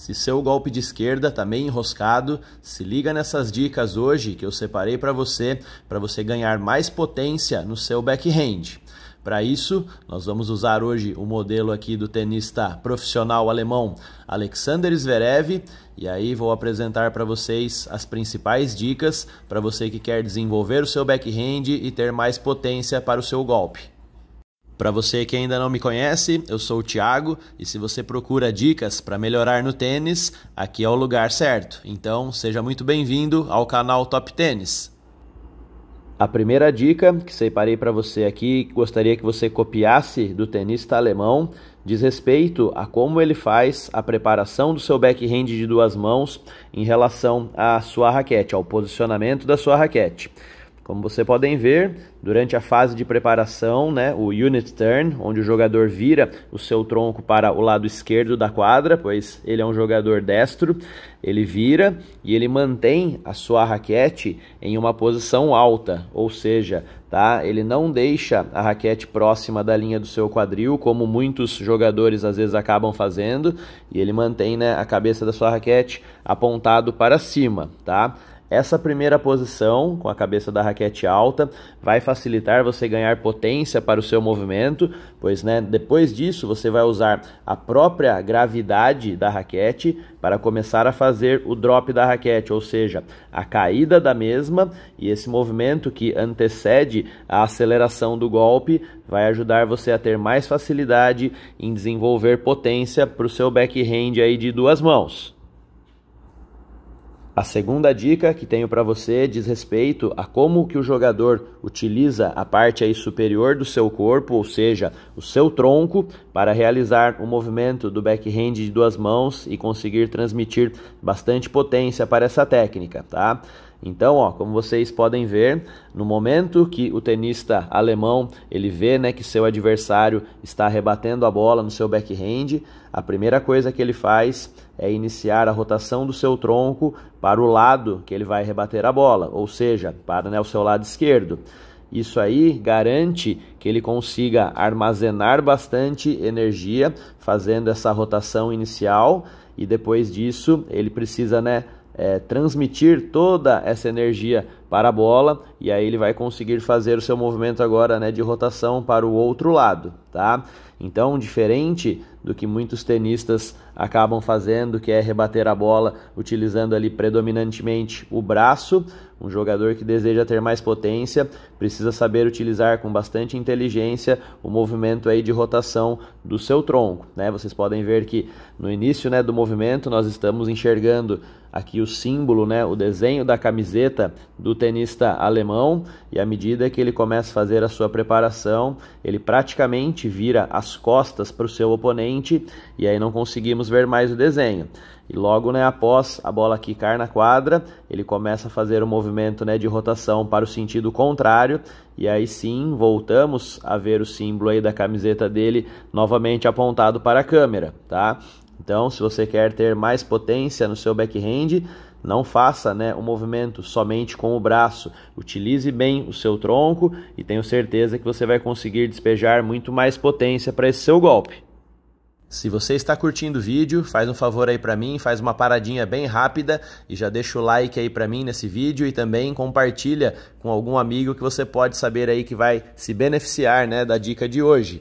Se seu golpe de esquerda está meio enroscado, se liga nessas dicas hoje que eu separei para você, para você ganhar mais potência no seu backhand. Para isso, nós vamos usar hoje o modelo aqui do tenista profissional alemão Alexander Zverev, e aí vou apresentar para vocês as principais dicas para você que quer desenvolver o seu backhand e ter mais potência para o seu golpe. Para você que ainda não me conhece, eu sou o Thiago e se você procura dicas para melhorar no tênis, aqui é o lugar certo. Então, seja muito bem-vindo ao canal Top Tênis. A primeira dica que separei para você aqui, gostaria que você copiasse do tenista alemão, diz respeito a como ele faz a preparação do seu backhand de duas mãos em relação à sua raquete, ao posicionamento da sua raquete. Como vocês podem ver, durante a fase de preparação, né, o unit turn, onde o jogador vira o seu tronco para o lado esquerdo da quadra, pois ele é um jogador destro, ele vira e ele mantém a sua raquete em uma posição alta, ou seja, tá? Ele não deixa a raquete próxima da linha do seu quadril, como muitos jogadores às vezes acabam fazendo, e ele mantém, né, a cabeça da sua raquete apontado para cima, tá? Essa primeira posição, com a cabeça da raquete alta, vai facilitar você ganhar potência para o seu movimento, pois né, depois disso você vai usar a própria gravidade da raquete para começar a fazer o drop da raquete, ou seja, a caída da mesma, e esse movimento que antecede a aceleração do golpe vai ajudar você a ter mais facilidade em desenvolver potência para o seu backhand aí de duas mãos. A segunda dica que tenho para você diz respeito a como que o jogador utiliza a parte aí superior do seu corpo, ou seja, o seu tronco, para realizar o movimento do backhand de duas mãos e conseguir transmitir bastante potência para essa técnica, tá? Então, ó, como vocês podem ver, no momento que o tenista alemão ele vê né, que seu adversário está rebatendo a bola no seu backhand, a primeira coisa que ele faz é iniciar a rotação do seu tronco para o lado que ele vai rebater a bola, ou seja, para né, o seu lado esquerdo. Isso aí garante que ele consiga armazenar bastante energia fazendo essa rotação inicial e depois disso ele precisa né, é, transmitir toda essa energia para a bola e aí ele vai conseguir fazer o seu movimento agora né, de rotação para o outro lado, tá? Então, diferente do que muitos tenistas acabam fazendo, que é rebater a bola utilizando ali predominantemente o braço, um jogador que deseja ter mais potência precisa saber utilizar com bastante inteligência o movimento aí de rotação do seu tronco, né? Vocês podem ver que no início, né, do movimento nós estamos enxergando aqui o símbolo, né, o desenho da camiseta do tenista alemão mão e à medida que ele começa a fazer a sua preparação, ele praticamente vira as costas para o seu oponente e aí não conseguimos ver mais o desenho. E logo né, após a bola quicar na quadra, ele começa a fazer o um movimento né, de rotação para o sentido contrário. E aí sim, voltamos a ver o símbolo aí da camiseta dele novamente apontado para a câmera. Tá? Então, se você quer ter mais potência no seu backhand, não faça né, o movimento somente com o braço. Utilize bem o seu tronco e tenho certeza que você vai conseguir despejar muito mais potência para esse seu golpe. Se você está curtindo o vídeo, faz um favor aí para mim, faz uma paradinha bem rápida e já deixa o like aí para mim nesse vídeo e também compartilha com algum amigo que você pode saber aí que vai se beneficiar, né, da dica de hoje.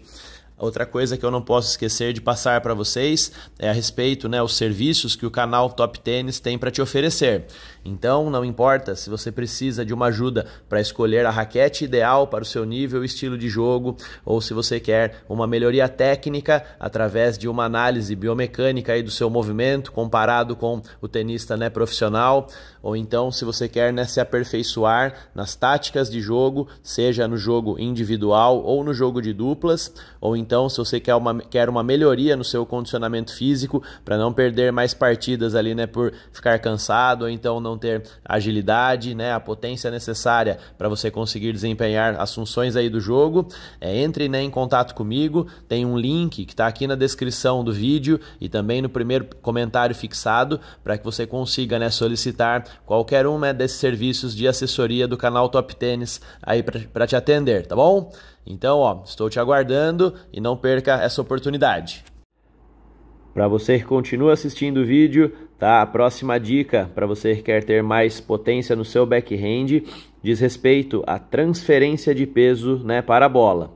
Outra coisa que eu não posso esquecer de passar para vocês é a respeito, né, os serviços que o canal Top Tênis tem para te oferecer. Então, não importa se você precisa de uma ajuda para escolher a raquete ideal para o seu nível e estilo de jogo, ou se você quer uma melhoria técnica através de uma análise biomecânica aí do seu movimento comparado com o tenista né, profissional, ou então se você quer né, se aperfeiçoar nas táticas de jogo, seja no jogo individual ou no jogo de duplas, ou então se você quer uma, quer uma melhoria no seu condicionamento físico para não perder mais partidas ali, né, por ficar cansado, ou então não ter agilidade, né, a potência necessária para você conseguir desempenhar as funções aí do jogo, é, entre né, em contato comigo, tem um link que está aqui na descrição do vídeo e também no primeiro comentário fixado para que você consiga né, solicitar qualquer um né, desses serviços de assessoria do canal Top Tênis aí para te atender, tá bom? Então, ó, estou te aguardando e não perca essa oportunidade. Para você que continua assistindo o vídeo, tá? A próxima dica para você que quer ter mais potência no seu backhand diz respeito à transferência de peso, né, para a bola.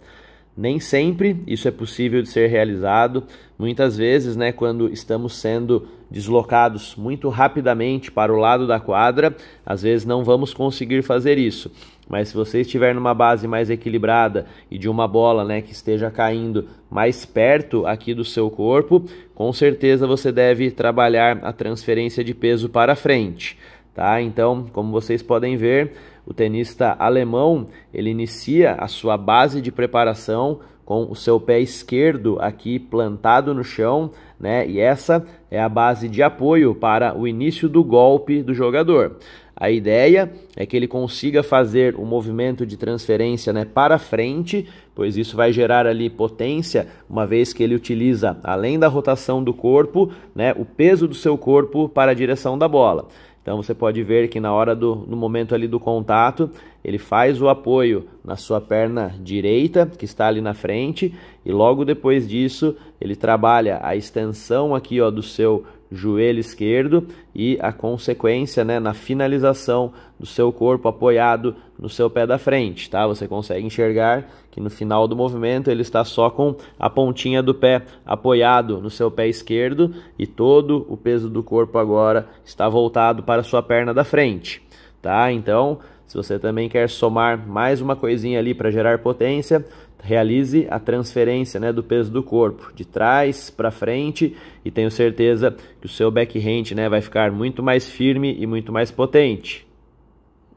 Nem sempre isso é possível de ser realizado. Muitas vezes, né, quando estamos sendo deslocados muito rapidamente para o lado da quadra, às vezes não vamos conseguir fazer isso. Mas se você estiver numa base mais equilibrada e de uma bola né, que esteja caindo mais perto aqui do seu corpo, com certeza você deve trabalhar a transferência de peso para frente. Tá? Então, como vocês podem ver, o tenista alemão ele inicia a sua base de preparação com o seu pé esquerdo aqui plantado no chão, né? E essa é a base de apoio para o início do golpe do jogador. A ideia é que ele consiga fazer o um movimento de transferência né, para frente, pois isso vai gerar ali potência, uma vez que ele utiliza, além da rotação do corpo, né, o peso do seu corpo para a direção da bola. Então você pode ver que na hora do no momento ali do contato, ele faz o apoio na sua perna direita, que está ali na frente, e logo depois disso, ele trabalha a extensão aqui ó do seu joelho esquerdo e a consequência né, na finalização do seu corpo apoiado no seu pé da frente. Tá? Você consegue enxergar que no final do movimento ele está só com a pontinha do pé apoiado no seu pé esquerdo e todo o peso do corpo agora está voltado para a sua perna da frente. Tá? Então, se você também quer somar mais uma coisinha ali para gerar potência, realize a transferência né, do peso do corpo de trás para frente e tenho certeza que o seu backhand né, vai ficar muito mais firme e muito mais potente.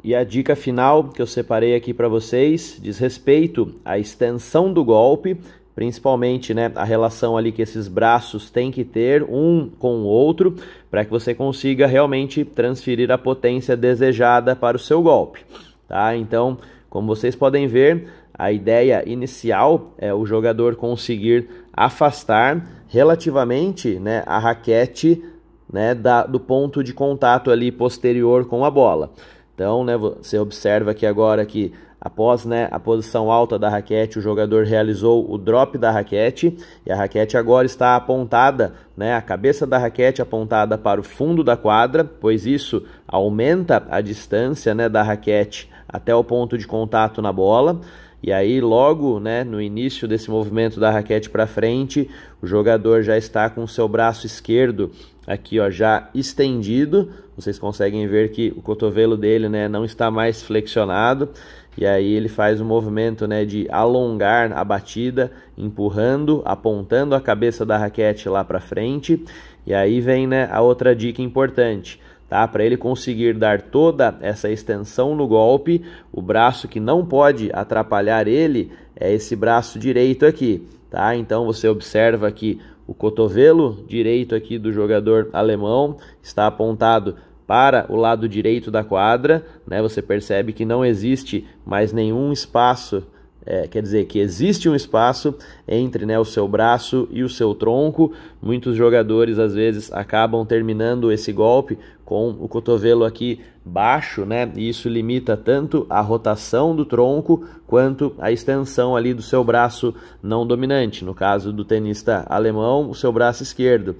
E a dica final que eu separei aqui para vocês diz respeito à extensão do golpe, principalmente né, a relação ali que esses braços têm que ter um com o outro para que você consiga realmente transferir a potência desejada para o seu golpe. Tá? Então, como vocês podem ver, a ideia inicial é o jogador conseguir afastar relativamente né, a raquete né, da, do ponto de contato ali posterior com a bola. Então, né, você observa aqui agora que após né, a posição alta da raquete, o jogador realizou o drop da raquete e a raquete agora está apontada, né, a cabeça da raquete apontada para o fundo da quadra, pois isso aumenta a distância né, da raquete até o ponto de contato na bola. E aí, logo né, no início desse movimento da raquete para frente, o jogador já está com o seu braço esquerdo aqui ó, já estendido. Vocês conseguem ver que o cotovelo dele né, não está mais flexionado. E aí ele faz o um movimento né, de alongar a batida, empurrando, apontando a cabeça da raquete lá para frente. E aí vem né, a outra dica importante tá? Para ele conseguir dar toda essa extensão no golpe, o braço que não pode atrapalhar ele é esse braço direito aqui, tá? Então você observa que o cotovelo direito aqui do jogador alemão está apontado para o lado direito da quadra, né? Você percebe que não existe mais nenhum espaço é, quer dizer que existe um espaço entre né, o seu braço e o seu tronco. Muitos jogadores às vezes acabam terminando esse golpe com o cotovelo aqui baixo, né? E isso limita tanto a rotação do tronco quanto a extensão ali do seu braço não dominante. No caso do tenista alemão, o seu braço esquerdo.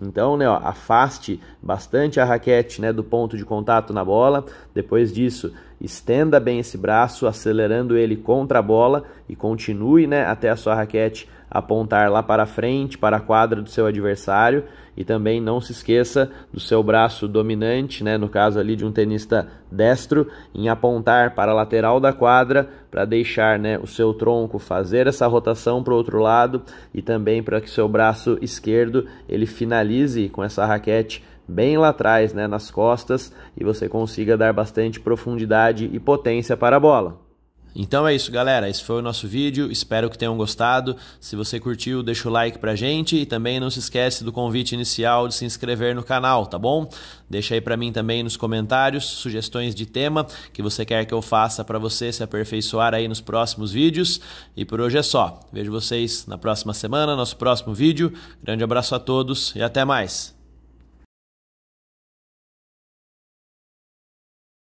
Então, né, ó, afaste bastante a raquete né, do ponto de contato na bola. Depois disso, estenda bem esse braço, acelerando ele contra a bola e continue né, até a sua raquete apontar lá para frente, para a quadra do seu adversário. E também não se esqueça do seu braço dominante, né, no caso ali de um tenista destro, em apontar para a lateral da quadra para deixar né, o seu tronco fazer essa rotação para o outro lado e também para que seu braço esquerdo ele finalize com essa raquete bem lá atrás, né, nas costas, e você consiga dar bastante profundidade e potência para a bola. Então é isso, galera. Esse foi o nosso vídeo. Espero que tenham gostado. Se você curtiu, deixa o like pra gente e também não se esquece do convite inicial de se inscrever no canal, tá bom? Deixa aí pra mim também nos comentários sugestões de tema que você quer que eu faça para você se aperfeiçoar aí nos próximos vídeos. E por hoje é só. Vejo vocês na próxima semana, nosso próximo vídeo. Grande abraço a todos e até mais.